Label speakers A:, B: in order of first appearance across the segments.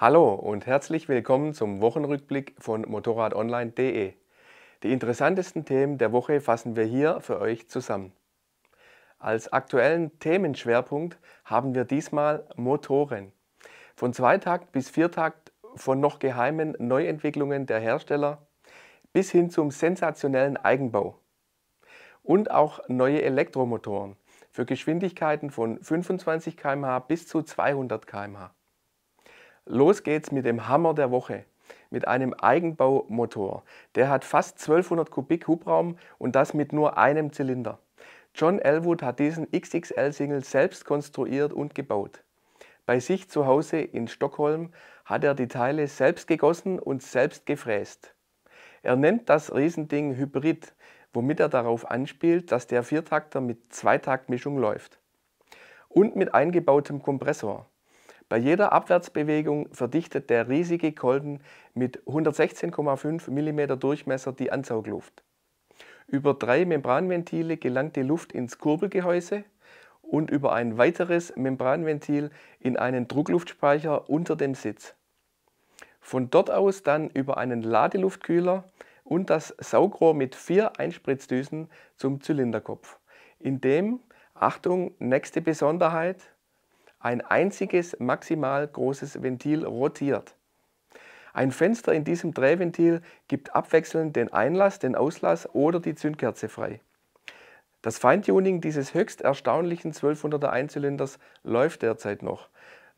A: Hallo und herzlich willkommen zum Wochenrückblick von motorradonline.de. Die interessantesten Themen der Woche fassen wir hier für euch zusammen. Als aktuellen Themenschwerpunkt haben wir diesmal Motoren. Von Zweitakt bis Viertakt, von noch geheimen Neuentwicklungen der Hersteller bis hin zum sensationellen Eigenbau. Und auch neue Elektromotoren für Geschwindigkeiten von 25 km/h bis zu 200 km/h. Los geht's mit dem Hammer der Woche, mit einem Eigenbaumotor. Der hat fast 1200 Kubik Hubraum und das mit nur einem Zylinder. John Elwood hat diesen XXL-Single selbst konstruiert und gebaut. Bei sich zu Hause in Stockholm hat er die Teile selbst gegossen und selbst gefräst. Er nennt das Riesending Hybrid, womit er darauf anspielt, dass der Viertakter mit Zweitaktmischung läuft. Und mit eingebautem Kompressor. Bei jeder Abwärtsbewegung verdichtet der riesige Kolben mit 116,5 mm Durchmesser die Ansaugluft. Über drei Membranventile gelangt die Luft ins Kurbelgehäuse und über ein weiteres Membranventil in einen Druckluftspeicher unter dem Sitz. Von dort aus dann über einen Ladeluftkühler und das Saugrohr mit vier Einspritzdüsen zum Zylinderkopf, in dem, Achtung, nächste Besonderheit, ein einziges maximal großes Ventil rotiert. Ein Fenster in diesem Drehventil gibt abwechselnd den Einlass, den Auslass oder die Zündkerze frei. Das Feintuning dieses höchst erstaunlichen 1200er Einzylinders läuft derzeit noch.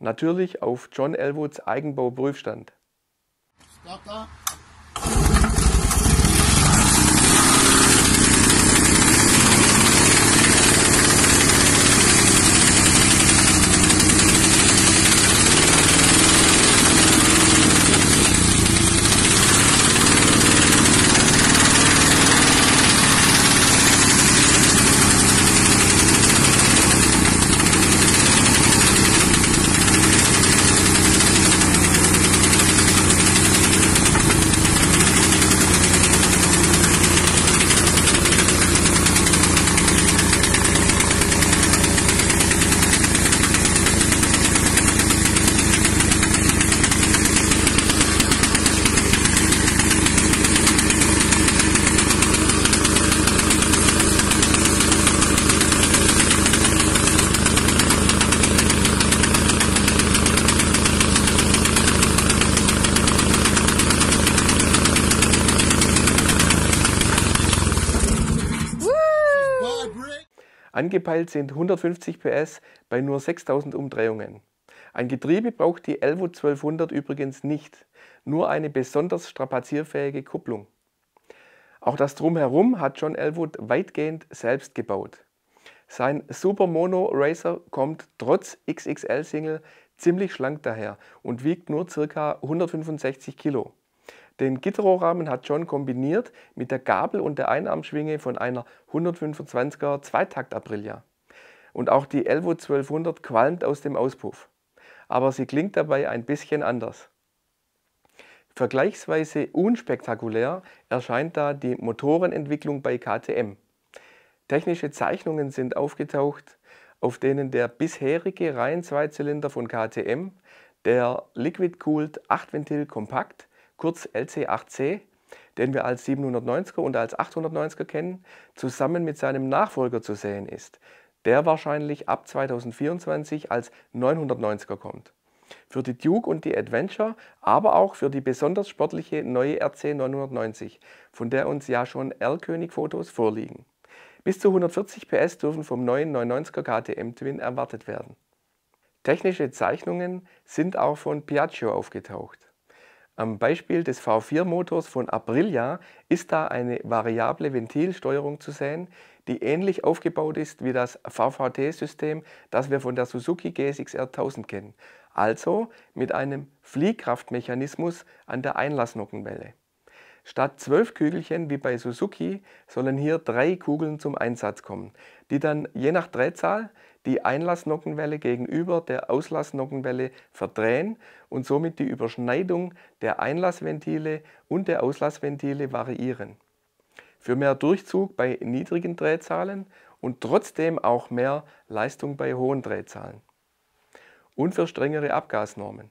A: Natürlich auf John Elwoods Eigenbauprüfstand. Start da. Angepeilt sind 150 PS bei nur 6000 Umdrehungen. Ein Getriebe braucht die Elvo 1200 übrigens nicht, nur eine besonders strapazierfähige Kupplung. Auch das Drumherum hat John Elwood weitgehend selbst gebaut. Sein Super Mono Racer kommt trotz XXL-Single ziemlich schlank daher und wiegt nur ca. 165 Kilo. Den Gitterrohrrahmen hat John kombiniert mit der Gabel und der Einarmschwinge von einer 125er Zweitakt Aprilia. Und auch die Elvo 1200 qualmt aus dem Auspuff. Aber sie klingt dabei ein bisschen anders. Vergleichsweise unspektakulär erscheint da die Motorenentwicklung bei KTM. Technische Zeichnungen sind aufgetaucht, auf denen der bisherige Reihen-Zweizylinder von KTM, der Liquid-Cooled 8-Ventil-Kompakt kurz LC8C, den wir als 790er und als 890er kennen, zusammen mit seinem Nachfolger zu sehen ist, der wahrscheinlich ab 2024 als 990er kommt. Für die Duke und die Adventure, aber auch für die besonders sportliche neue RC 990, von der uns ja schon l könig fotos vorliegen. Bis zu 140 PS dürfen vom neuen 990er KTM Twin erwartet werden. Technische Zeichnungen sind auch von Piaggio aufgetaucht. Am Beispiel des V4-Motors von Aprilia ist da eine variable Ventilsteuerung zu sehen, die ähnlich aufgebaut ist wie das VVT-System, das wir von der Suzuki GSX-R 1000 kennen, also mit einem Fliehkraftmechanismus an der Einlassnockenwelle. Statt zwölf Kügelchen wie bei Suzuki sollen hier drei Kugeln zum Einsatz kommen, die dann je nach Drehzahl die Einlassnockenwelle gegenüber der Auslassnockenwelle verdrehen und somit die Überschneidung der Einlassventile und der Auslassventile variieren. Für mehr Durchzug bei niedrigen Drehzahlen und trotzdem auch mehr Leistung bei hohen Drehzahlen. Und für strengere Abgasnormen.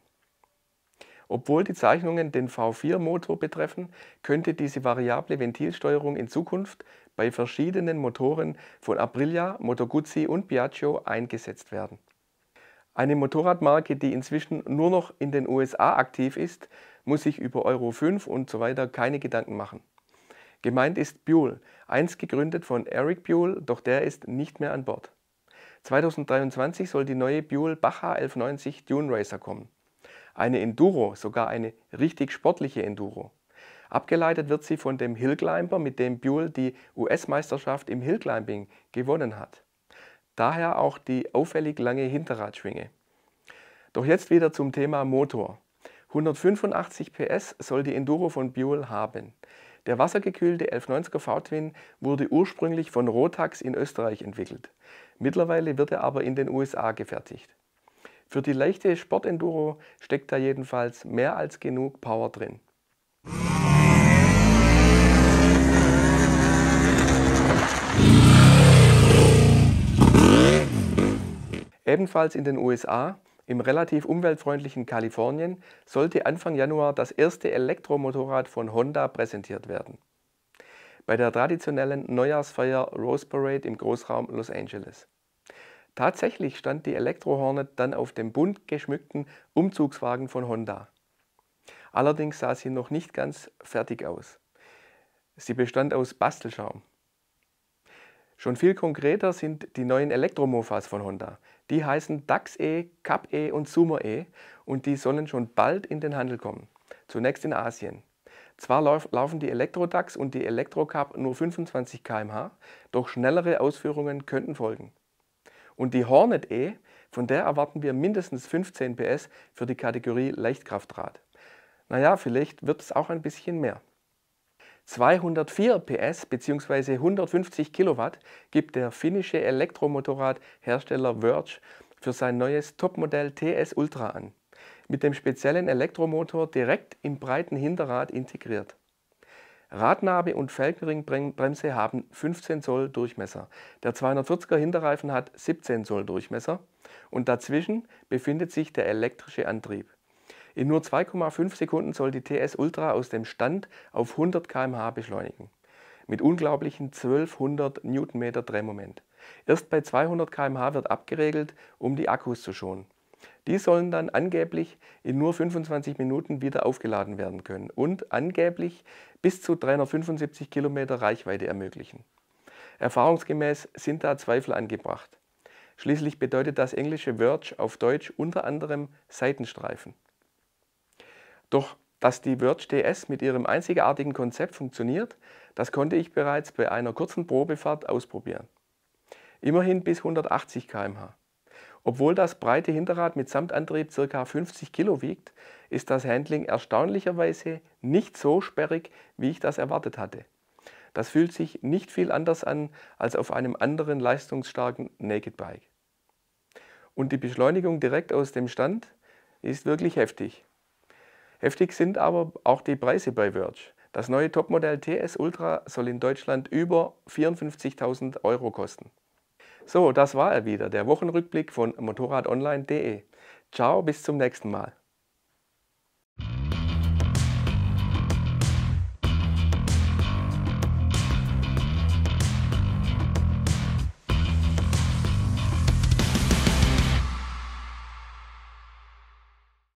A: Obwohl die Zeichnungen den V4-Motor betreffen, könnte diese variable Ventilsteuerung in Zukunft bei verschiedenen Motoren von Aprilia, Moto Guzzi und Piaggio eingesetzt werden. Eine Motorradmarke, die inzwischen nur noch in den USA aktiv ist, muss sich über Euro 5 und so weiter keine Gedanken machen. Gemeint ist Buell, einst gegründet von Eric Buell, doch der ist nicht mehr an Bord. 2023 soll die neue Buell Baja 1190 Dune Racer kommen eine Enduro, sogar eine richtig sportliche Enduro. Abgeleitet wird sie von dem Hillclimber, mit dem Buell die US-Meisterschaft im Hillclimbing gewonnen hat. Daher auch die auffällig lange Hinterradschwinge. Doch jetzt wieder zum Thema Motor. 185 PS soll die Enduro von Buell haben. Der wassergekühlte 1190er V-Twin wurde ursprünglich von Rotax in Österreich entwickelt. Mittlerweile wird er aber in den USA gefertigt. Für die leichte Sportenduro steckt da jedenfalls mehr als genug Power drin. Ebenfalls in den USA, im relativ umweltfreundlichen Kalifornien, sollte Anfang Januar das erste Elektromotorrad von Honda präsentiert werden. Bei der traditionellen Neujahrsfeier Rose Parade im Großraum Los Angeles. Tatsächlich stand die Elektro Hornet dann auf dem bunt geschmückten Umzugswagen von Honda. Allerdings sah sie noch nicht ganz fertig aus. Sie bestand aus Bastelschaum. Schon viel konkreter sind die neuen Elektromofas von Honda. Die heißen DAX-E, Cup-E und Sumer-E und die sollen schon bald in den Handel kommen. Zunächst in Asien. Zwar laufen die Elektro-DAX und die Elektro-Cup nur 25 km/h, doch schnellere Ausführungen könnten folgen. Und die Hornet E, von der erwarten wir mindestens 15 PS für die Kategorie Leichtkraftrad. Naja, vielleicht wird es auch ein bisschen mehr. 204 PS bzw. 150 Kilowatt gibt der finnische Elektromotorradhersteller Verge für sein neues Topmodell TS Ultra an, mit dem speziellen Elektromotor direkt im breiten Hinterrad integriert. Radnabe und Felgenringbremse haben 15 Zoll Durchmesser. Der 240er Hinterreifen hat 17 Zoll Durchmesser und dazwischen befindet sich der elektrische Antrieb. In nur 2,5 Sekunden soll die TS Ultra aus dem Stand auf 100 km/h beschleunigen. Mit unglaublichen 1200 Newtonmeter Drehmoment. Erst bei 200 km/h wird abgeregelt, um die Akkus zu schonen. Die sollen dann angeblich in nur 25 Minuten wieder aufgeladen werden können und angeblich bis zu 375 Kilometer Reichweite ermöglichen. Erfahrungsgemäß sind da Zweifel angebracht. Schließlich bedeutet das englische Verge auf Deutsch unter anderem Seitenstreifen. Doch dass die Verge DS mit ihrem einzigartigen Konzept funktioniert, das konnte ich bereits bei einer kurzen Probefahrt ausprobieren. Immerhin bis 180 km/h. Obwohl das breite Hinterrad mit Samtantrieb ca. 50 Kilo wiegt, ist das Handling erstaunlicherweise nicht so sperrig, wie ich das erwartet hatte. Das fühlt sich nicht viel anders an als auf einem anderen leistungsstarken Naked Bike. Und die Beschleunigung direkt aus dem Stand ist wirklich heftig. Heftig sind aber auch die Preise bei Verge. Das neue Topmodell TS Ultra soll in Deutschland über 54.000 Euro kosten. So, das war er wieder, der Wochenrückblick von motorradonline.de. Ciao, bis zum nächsten Mal.